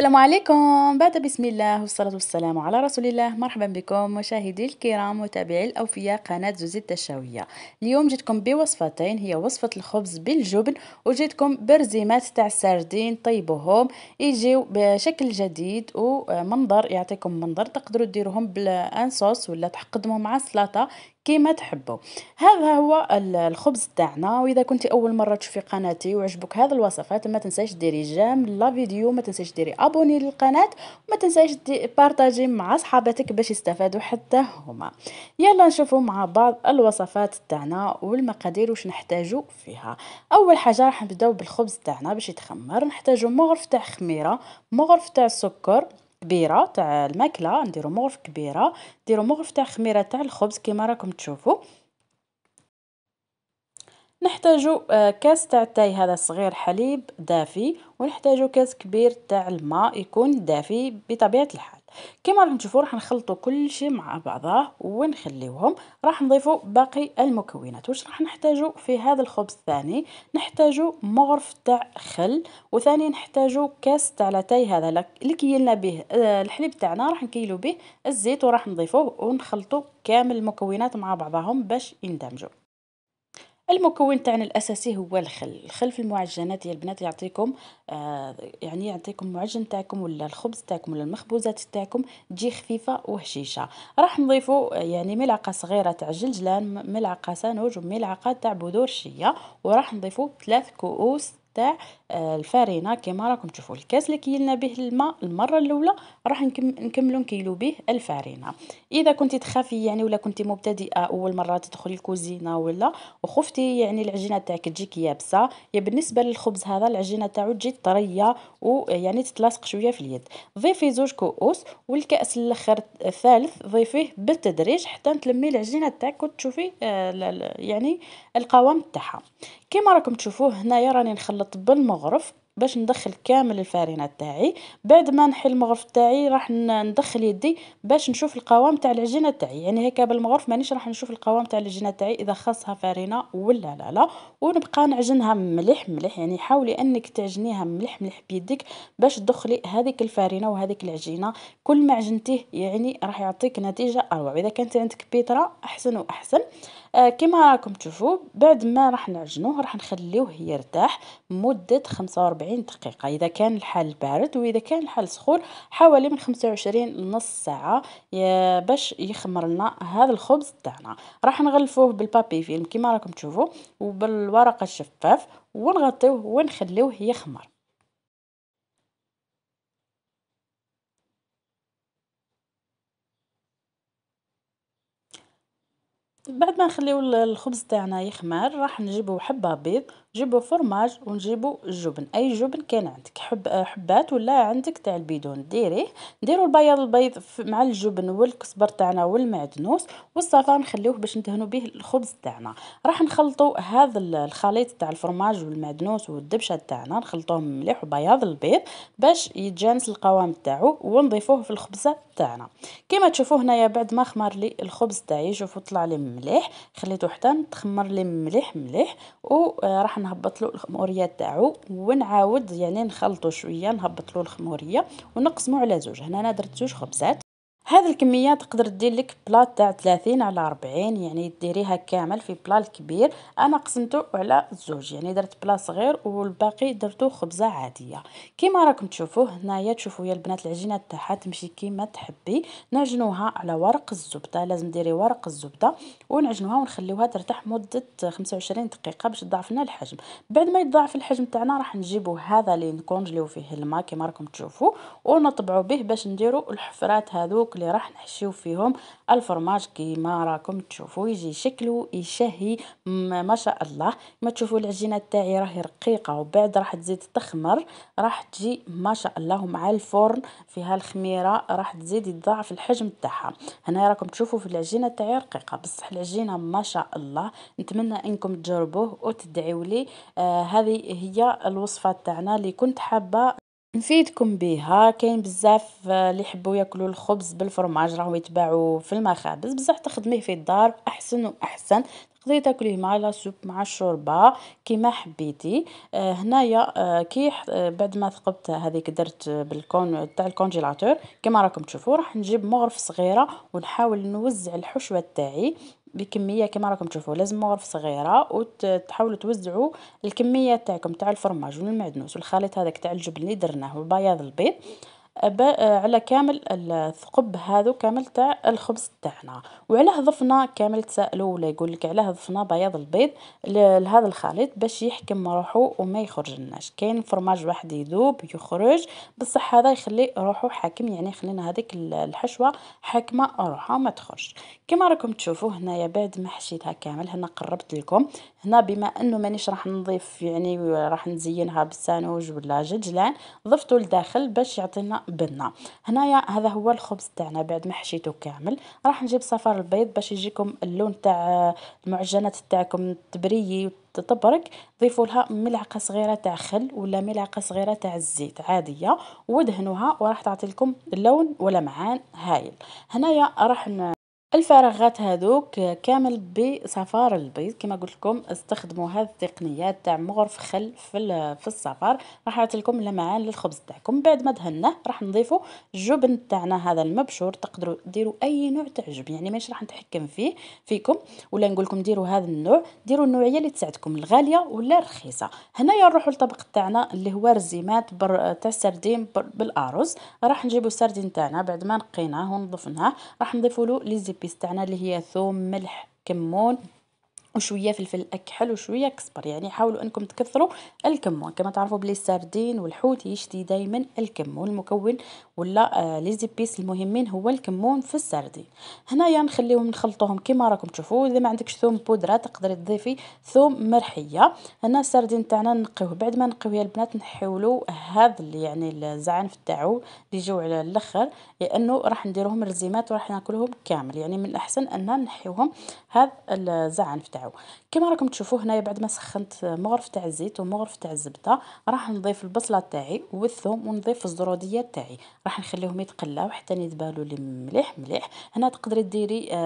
السلام عليكم بعد بسم الله والصلاة والسلام على رسول الله مرحبا بكم مشاهدي الكرام متابعي الأوفياء قناة زوزي التشاوية اليوم جيتكم بوصفتين هي وصفة الخبز بالجبن وجيتكم برزيمات تاع السردين طيبوهم يجيو بشكل جديد ومنظر يعطيكم منظر تقدروا ديروهم بالانصوص ولا تحقدموهم مع السلطة كيما تحبوا هذا هو الخبز تاعنا واذا كنت اول مره تشوفي قناتي وعجبك هذا الوصفات ما تنساش ديري جام لا فيديو ما تنساش ديري ابوني للقناه وما تنساش بارطاجي مع صحاباتك باش يستفادوا حتى هما يلا نشوفوا مع بعض الوصفات تاعنا والمقادير واش نحتاجوا فيها اول حاجه راح نبداو بالخبز تاعنا باش يتخمر نحتاجوا مغرف تاع خميره مغرف تاع سكر كبيره تاع الماكله نديرو مغرف كبيره نديرو مغرف تاع خميره تاع الخبز كيما راكم تشوفوا نحتاجو آه، كاس تاع التاي هذا صغير حليب دافي ونحتاجو كاس كبير تاع الماء يكون دافي بطبيعه الحال كيما راكم تشوفوا راح نخلطوا كل شيء مع بعضاه ونخليوهم راح نضيفوا باقي المكونات واش راح نحتاجوا في هذا الخبز الثاني نحتاجوا مغرف تاع خل وثاني نحتاجوا كاس تاع لاتاي هذا اللي كيلنا به آه، الحليب تاعنا راح نكيلو به الزيت وراح نضيفوه ونخلطوا كامل المكونات مع بعضهم باش يندمجوا المكون تاعنا الاساسي هو الخل الخل في المعجنات يا البنات يعطيكم آه يعني يعطيكم معجن تاعكم ولا الخبز تاعكم ولا المخبوزات تاعكم تجي خفيفه وهشيشه راح نضيفوا آه، يعني ملعقه صغيره تاع جلجلان ملعقه سانوج وملعقه تاع بذور شيه وراح نضيفوا ثلاث كؤوس تاع آه، الفارينه كما راكم تشوفوا الكاس اللي كيلنا به الماء المره الاولى راح نكملوا نكيلو به الفارينه اذا كنت تخافي يعني ولا كنت مبتدئه اول مره تدخلي الكوزينه ولا وخفتي يعني العجينه تاعك تجيك يابسه يا بالنسبه للخبز هذا العجينه تاعو تجي طريه ويعني تتلاصق شويه في اليد ضيفي زوج كؤوس والكاس الاخر الثالث ضيفيه بالتدريج حتى تلمي العجينه تاعك وتشوفي آه، يعني القوام تاعها كما راكم تشوفوه هنايا راني نخلط نخلط بالمغرف باش ندخل كامل الفارينة تاعي بعد ما نحل المغرف تاعي راح ندخل يدي باش نشوف القوام تاع العجينه تاعي يعني هكا بالمغرف مانيش راح نشوف القوام تاع العجينه تاعي اذا خاصها فارينه ولا لا لا ونبقى نعجنها مليح مليح يعني حاولي انك تعجنيها مليح مليح بيدك باش تدخلي هذيك الفارينه وهذيك العجينه كل ما عجنتيه يعني راح يعطيك نتيجه اروع اذا كانت عندك بيترا احسن واحسن آه، كيما راكم تشوفوا بعد ما راح نعجنوه راح نخليوه يرتاح مده 45 دقيقه اذا كان الحال بارد واذا كان الحال سخون حوالي من 25 لنص ساعه باش يخمر لنا هذا الخبز تاعنا راح نغلفوه بالبابي فيلم كيما راكم تشوفوا وبالورقه الشفاف ونغطيوه ونخليوه يخمر بعد ما نخليو الخبز تاعنا يخمر راح نجيبو حبة بيض نجيبو فرماج ونجيبو الجبن اي جبن كان عندك حب حبات ولا عندك تاع البيدون ديريه نديرو البياض البيض مع الجبن والكسبر تاعنا والمعدنوس والصفا نخليوه باش ندهنو به الخبز تاعنا راح نخلطو هذا الخليط تاع الفرماج والمعدنوس والدبشه تاعنا نخلطوهم مليح وبياض البيض باش يتجانس القوام تاعو ونضيفوه في الخبزه تاعنا كيما تشوفوا هنايا بعد ما خمر لي الخبز تاعي شوفوا طلع لي مليح خليته حتى تخمر لي مليح مليح وراح آه، نهبط له الخموريه تاعو ونعاود يعني نخلطو شويه نهبط له الخموريه ونقسمو على زوج هنا انا درت زوج خبزات هاد الكمية تقدر دير لك بلا تاع 30 على ربعين يعني ديريها كامل في بلا الكبير انا قسمته على زوج يعني درت بلا صغير والباقي درتو خبزه عاديه كيما راكم تشوفوا هنايا تشوفوا يا البنات العجينه تاعها تمشي كيما تحبي نعجنوها على ورق الزبده لازم ديري ورق الزبده ونعجنوها ونخليوها ترتاح مده 25 دقيقه باش تضاعفنا الحجم بعد ما يتضاعف الحجم تاعنا راح نجيبو هذا اللي نكونجليو فيه الماء كيما راكم تشوفوا ونطبعو به باش نديرو الحفرات هذوك اللي راح نحشيو فيهم الفرماج كيما راكم تشوفوا يجي شكله يشهي ما شاء الله ما تشوفوا العجينه تاعي راهي رقيقه وبعد راح تزيد تخمر راح تجي ما شاء الله مع الفرن فيها الخميره راح تزيد يتضاعف الحجم تاعها هنا راكم تشوفوا في العجينه تاعي رقيقه بصح العجينه ما شاء الله نتمنى انكم تجربوه وتدعيوا لي آه هذه هي الوصفه تاعنا اللي كنت حابه نفيدكم بيها كاين بزاف آه، اللي يحبوا ياكلوا الخبز بالفرماج راهو يتباعوا في المخابز بزاف تخدميه في الدار احسن واحسن تقدري تاكليه مع لا سوب مع الشوربه كيما حبيتي آه، هنايا آه، كي بعد ما ثقبت هذيك درت بالكون تاع الكونجيلاتور كيما راكم تشوفوا راح نجيب مغرف صغيره ونحاول نوزع الحشوه تاعي بكميه كما راكم تشوفوا لازم مغرف صغيره وتحاولوا توزعوا الكميه تاعكم تاع الفرماج والمعدنوس والخليط هذاك تاع الجبن اللي درناه والبياض البيض آه، آه، على كامل الثقب هذو كامل تاع الخبز تاعنا وعلاه ضفنا كامل تسالوا ولا يقول لك علاه ضفنا بياض البيض لهذا الخليط باش يحكم روحه وما يخرج لناش كاين فرماج واحد يذوب يخرج بصح هذا يخلي روحه حاكم يعني خلينا هذيك الحشوه حاكمه روحها ما تخرج كما راكم تشوفوا هنايا بعد ما حشيتها كامل هنا قربت لكم هنا بما انه مانيش راح نضيف يعني راح نزينها بالسانوج ولا جدلان ضفته لداخل باش يعطينا بنه هنايا هذا هو الخبز تاعنا بعد ما حشيته كامل راح نجيب صفار البيض باش يجيكم اللون تاع المعجنات تاعكم تبريي تطبرك ضيفوا لها ملعقه صغيره تاع خل ولا ملعقه صغيره تاع الزيت عاديه ودهنوها وراح تعطي لكم لون ولمعان هايل هنايا راح الفراغات هاذوك كامل بصفار البيض كما قلت لكم استخدموا هذه التقنيات تاع مغرف خل في في الصفار راح نعطي لكم لمعان للخبز تاعكم بعد ما دهناه راح نضيفوا الجبن تاعنا هذا المبشور تقدروا ديروا اي نوع تعجب يعني ماشي راح نتحكم فيه فيكم ولا نقول لكم ديروا هذا النوع ديروا النوعيه اللي تساعدكم الغاليه ولا الرخيصه هنايا نروحوا للطبق تاعنا اللي هو رزيمات بر... تاع السردين بر... بالارز راح نجيبوا السردين تاعنا بعد ما نقيناه ونظفناه راح نضيفوا له لي بيستعنا اللي هي ثوم ملح كمون وشويه فلفل اكحل وشويه كسبر يعني حاولوا انكم تكثروا الكمون كما تعرفوا بلي السردين والحوت يشتي دائما الكمون المكون ولا آه لي زيبيس المهمين هو الكمون في السردين هنايا نخليهم نخلطوهم كما راكم تشوفوا اذا ما عندكش ثوم بودره تقدري تضيفي ثوم مرحيه هنا السردين تاعنا نقيوه بعد ما نقيوه يا البنات نحيولوا هذا يعني الزعانف تاعو اللي يجيو على الاخر لانه راح نديروهم رزيمات وراح ناكلهم كامل يعني من الاحسن ان نحيوهم هذا الزعانف تاعو تاعو كما راكم تشوفوا هنايا بعد ما سخنت مغرف تاع الزيت ومغرف تاع الزبده راح نضيف البصله تاعي والثوم ونضيف الزروديه تاعي راح نخليهم يتقلاو حتى يذبلوا لي مليح مليح هنا تقدري ديري آه،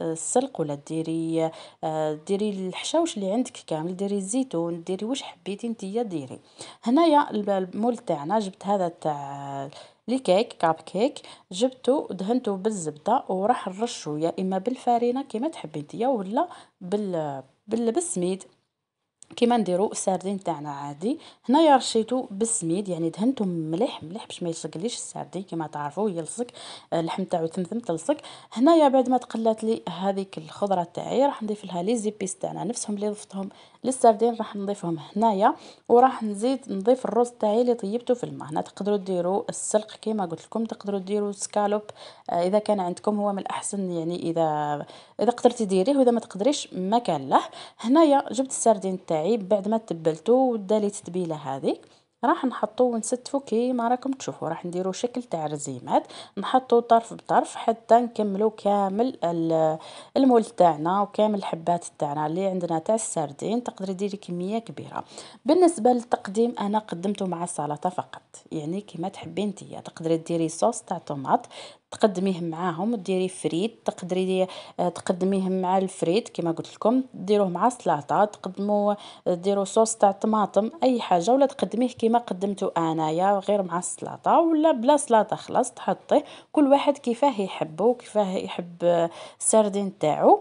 آه، السلق ولا ديري آه، ديري الحشاوش اللي عندك كامل ديري الزيتون ديري واش حبيتي نتيا ديري هنايا المول تاعنا جبت هذا تاع الكيك كاب كيك جبتو دهنتو بالزبده وراح نرشو يا اما بالفارينه كيما تحبي نتيا ولا بال بالسميد كيما نديرو السردين تاعنا عادي هنايا رشيتو بالسميد يعني دهنتو مليح مليح باش ما يلصقليش السردين كيما تعرفوا يلصق آه، اللحم تاعو تمثم تلصق هنايا بعد ما تقلات لي هذيك الخضره تاعي راح نضيف لها لي زيبيس تاعنا نفسهم اللي ضفتهم للسردين راح نضيفهم هنايا وراح نزيد نضيف الرز تاعي اللي طيبته في الماء هنا تقدروا ديروا السلق كيما قلت لكم تقدروا ديروا سكالوب آه، اذا كان عندكم هو من الاحسن يعني اذا اذا قدرتي ديريه واذا ما تقدريش ما كان له هنايا جبت السردين تاعي بعد ما تبلته وداليت التتبيله هذه راح نحطو ونستفو كيما راكم تشوفوا راح نديرو شكل تاع رزيمات نحطو طرف بطرف حتى نكملو كامل المول تاعنا وكامل الحبات تاعنا اللي عندنا تاع السردين تقدري ديري كميه كبيره بالنسبه للتقديم انا قدمته مع السلطه فقط يعني كيما تحبي نتيا تقدري ديري صوص تاع طوماط تقدميه معاهم ديري فريت تقدري آه، تقدميه مع الفريت كما قلت لكم ديروه مع سلطه تقدموا آه، ديروا صوص تاع طماطم اي حاجه ولا تقدميه كما قدمته انايا غير مع السلطه ولا بلا سلطه خلاص تحطيه كل واحد كيفاه يحبه وكيفاه يحب آه، السردين تاعو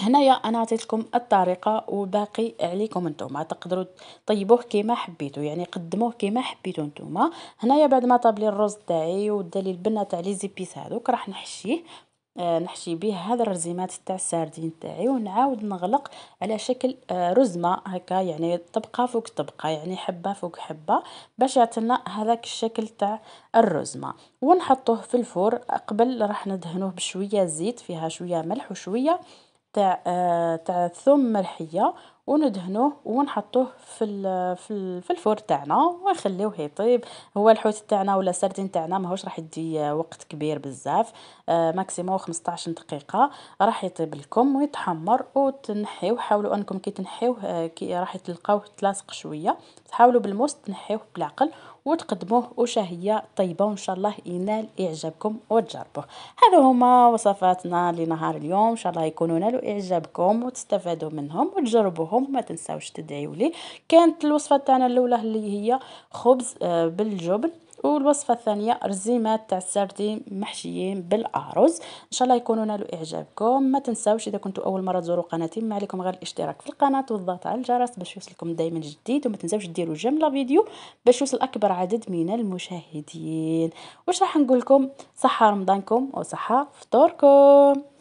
هنايا انا عطيتكم الطريقه وباقي عليكم نتوما تقدروا طيبوه كيما حبيتو يعني قدموه كيما حبيتو نتوما هنايا بعد ما طاب لي الرز تاعي ودا لي البنه تاع لي زيبيس هذوك راح نحشيه آه نحشي به هذا الرزيمات تاع السردين تاعي ونعاود نغلق على شكل آه رزمه هكا يعني طبقه فوق طبقه يعني حبه فوق حبه باش يعطينا هذاك الشكل تاع الرزمه ونحطوه في الفور قبل راح ندهنوه بشويه زيت فيها شويه ملح وشويه تاع آه، تاع الثوم مرحيه وندهنوه ونحطوه في في الفور تاعنا ونخليوه يطيب هو الحوت تاعنا ولا السردين تاعنا ماهوش راح يدي آه، وقت كبير بزاف آه، ماكسيمو 15 دقيقه راح يطيب لكم ويتحمر وتنحيوه حاولوا انكم كي تنحيوه كي راح تلقاوه تلاصق شويه تحاولوا بالموس تنحيوه بالعقل وتقدموه وشهية طيبة وإن شاء الله ينال إعجابكم وتجربوه هذو هما وصفاتنا لنهار اليوم إن شاء الله يكونوا نالوا إعجابكم وتستفادوا منهم وتجربوهم ما تنساوش تدعيوا لي كانت الوصفة تاعنا الأولى اللي هي خبز آه، بالجبن والوصفه الثانيه رزيمات تاع السردين محشيين بالارز ان شاء الله يكونوا نالوا اعجابكم ما تنساوش اذا كنتوا اول مره تزوروا قناتي ما عليكم غير الاشتراك في القناه والضغط على الجرس باش يوصلكم دائما جديد وما تنساوش ديروا جيم لا فيديو باش يوصل اكبر عدد من المشاهدين واش راح نقول لكم صحه رمضانكم وصحه فطوركم